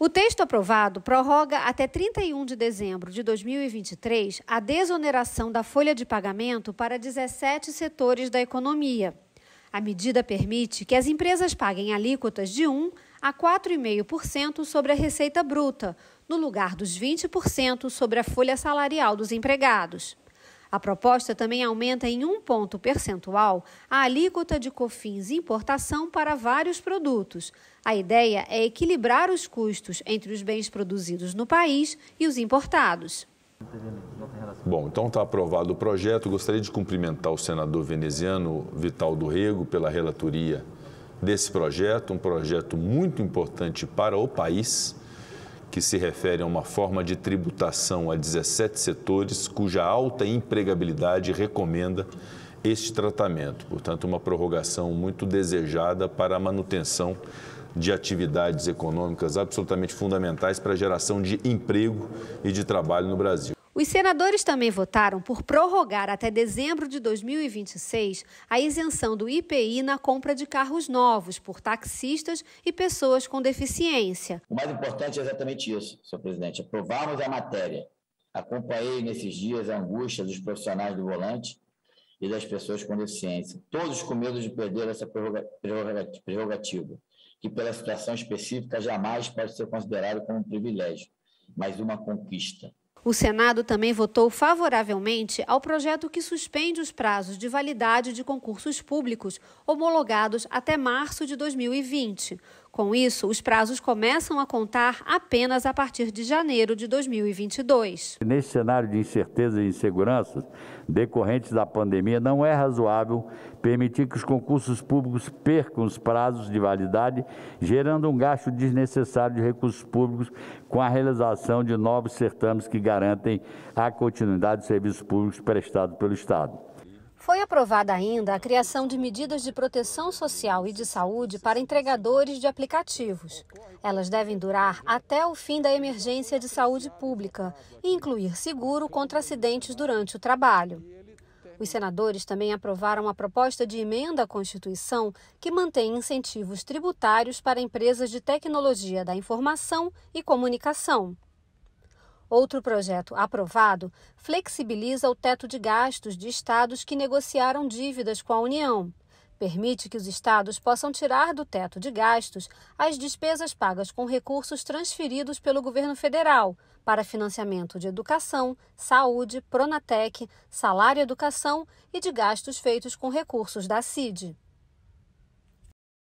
O texto aprovado prorroga até 31 de dezembro de 2023 a desoneração da folha de pagamento para 17 setores da economia. A medida permite que as empresas paguem alíquotas de 1 a 4,5% sobre a receita bruta, no lugar dos 20% sobre a folha salarial dos empregados. A proposta também aumenta em um ponto percentual a alíquota de COFINS importação para vários produtos. A ideia é equilibrar os custos entre os bens produzidos no país e os importados. Bom, então está aprovado o projeto. Gostaria de cumprimentar o senador veneziano Vital do Rego pela relatoria desse projeto, um projeto muito importante para o país que se refere a uma forma de tributação a 17 setores cuja alta empregabilidade recomenda este tratamento. Portanto, uma prorrogação muito desejada para a manutenção de atividades econômicas absolutamente fundamentais para a geração de emprego e de trabalho no Brasil. Os senadores também votaram por prorrogar até dezembro de 2026 a isenção do IPI na compra de carros novos por taxistas e pessoas com deficiência. O mais importante é exatamente isso, senhor presidente: aprovarmos a matéria. Acompanhei nesses dias a angústia dos profissionais do volante e das pessoas com deficiência, todos com medo de perder essa prerrogativa, que pela situação específica jamais pode ser considerada como um privilégio, mas uma conquista. O Senado também votou favoravelmente ao projeto que suspende os prazos de validade de concursos públicos homologados até março de 2020, com isso, os prazos começam a contar apenas a partir de janeiro de 2022. Nesse cenário de incertezas e inseguranças decorrentes da pandemia, não é razoável permitir que os concursos públicos percam os prazos de validade, gerando um gasto desnecessário de recursos públicos com a realização de novos certames que garantem a continuidade dos serviços públicos prestados pelo Estado. Foi aprovada ainda a criação de medidas de proteção social e de saúde para entregadores de aplicativos. Elas devem durar até o fim da emergência de saúde pública e incluir seguro contra acidentes durante o trabalho. Os senadores também aprovaram a proposta de emenda à Constituição que mantém incentivos tributários para empresas de tecnologia da informação e comunicação. Outro projeto aprovado flexibiliza o teto de gastos de estados que negociaram dívidas com a União. Permite que os estados possam tirar do teto de gastos as despesas pagas com recursos transferidos pelo governo federal para financiamento de educação, saúde, Pronatec, salário educação e de gastos feitos com recursos da CID.